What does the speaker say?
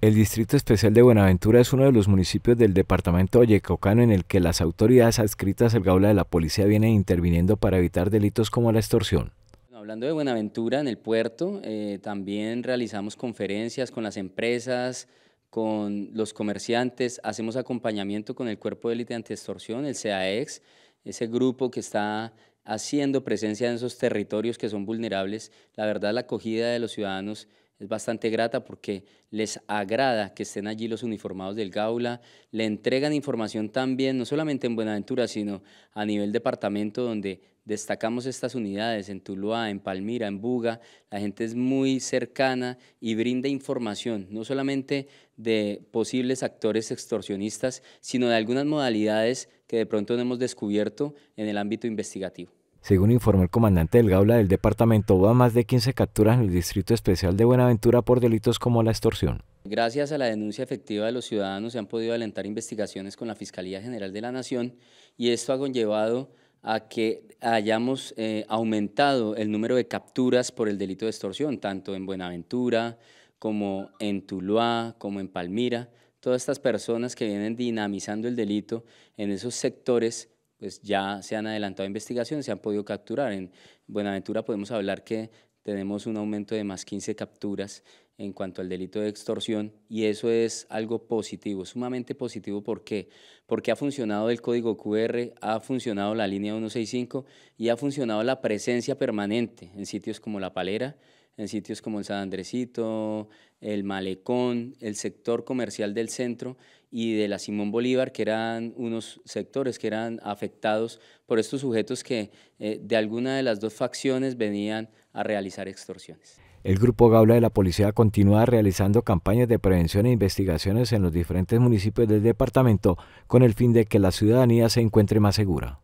El Distrito Especial de Buenaventura es uno de los municipios del departamento Vallecaucano en el que las autoridades adscritas al gaula de la policía vienen interviniendo para evitar delitos como la extorsión. hablando de Buenaventura en el puerto, eh, también realizamos conferencias con las empresas, con los comerciantes, hacemos acompañamiento con el Cuerpo de Élite extorsión, el CAEX, ese grupo que está haciendo presencia en esos territorios que son vulnerables. La verdad, la acogida de los ciudadanos es bastante grata porque les agrada que estén allí los uniformados del Gaula, le entregan información también, no solamente en Buenaventura, sino a nivel departamento donde destacamos estas unidades, en Tuluá, en Palmira, en Buga, la gente es muy cercana y brinda información, no solamente de posibles actores extorsionistas, sino de algunas modalidades que de pronto no hemos descubierto en el ámbito investigativo. Según informó el comandante del Gaula del departamento, hubo más de 15 capturas en el Distrito Especial de Buenaventura por delitos como la extorsión. Gracias a la denuncia efectiva de los ciudadanos se han podido alentar investigaciones con la Fiscalía General de la Nación y esto ha conllevado a que hayamos eh, aumentado el número de capturas por el delito de extorsión, tanto en Buenaventura como en Tuluá, como en Palmira. Todas estas personas que vienen dinamizando el delito en esos sectores pues ya se han adelantado investigaciones, se han podido capturar. En Buenaventura podemos hablar que tenemos un aumento de más 15 capturas en cuanto al delito de extorsión y eso es algo positivo, sumamente positivo. ¿Por qué? Porque ha funcionado el código QR, ha funcionado la línea 165 y ha funcionado la presencia permanente en sitios como La Palera, en sitios como el San Andresito, el Malecón, el sector comercial del centro y de la Simón Bolívar, que eran unos sectores que eran afectados por estos sujetos que eh, de alguna de las dos facciones venían a realizar extorsiones. El Grupo Gaula de la Policía continúa realizando campañas de prevención e investigaciones en los diferentes municipios del departamento con el fin de que la ciudadanía se encuentre más segura.